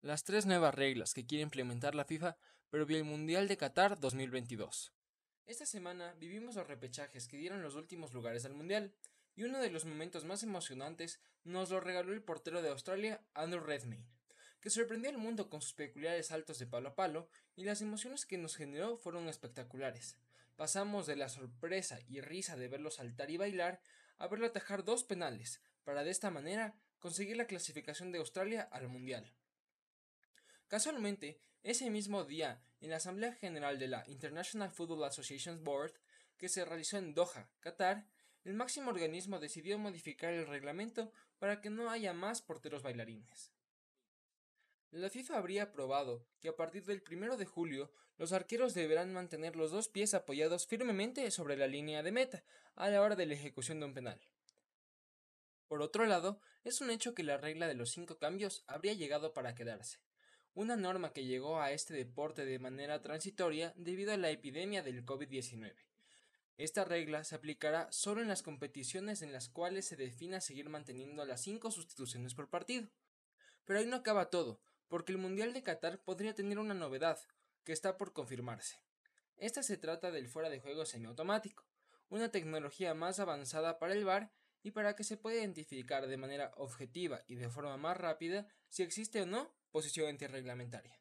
Las tres nuevas reglas que quiere implementar la FIFA previo el Mundial de Qatar 2022. Esta semana vivimos los repechajes que dieron los últimos lugares al Mundial, y uno de los momentos más emocionantes nos lo regaló el portero de Australia, Andrew Redmayne, que sorprendió al mundo con sus peculiares saltos de palo a palo, y las emociones que nos generó fueron espectaculares. Pasamos de la sorpresa y risa de verlo saltar y bailar a verlo atajar dos penales, para de esta manera conseguir la clasificación de Australia al Mundial. Casualmente, ese mismo día, en la Asamblea General de la International Football Association's Board, que se realizó en Doha, Qatar, el máximo organismo decidió modificar el reglamento para que no haya más porteros bailarines. La FIFA habría aprobado que a partir del 1 de julio los arqueros deberán mantener los dos pies apoyados firmemente sobre la línea de meta a la hora de la ejecución de un penal. Por otro lado, es un hecho que la regla de los cinco cambios habría llegado para quedarse una norma que llegó a este deporte de manera transitoria debido a la epidemia del COVID-19. Esta regla se aplicará solo en las competiciones en las cuales se defina seguir manteniendo las cinco sustituciones por partido. Pero ahí no acaba todo, porque el Mundial de Qatar podría tener una novedad, que está por confirmarse. Esta se trata del fuera de juego semiautomático, una tecnología más avanzada para el VAR y para que se pueda identificar de manera objetiva y de forma más rápida si existe o no posición antirreglamentaria.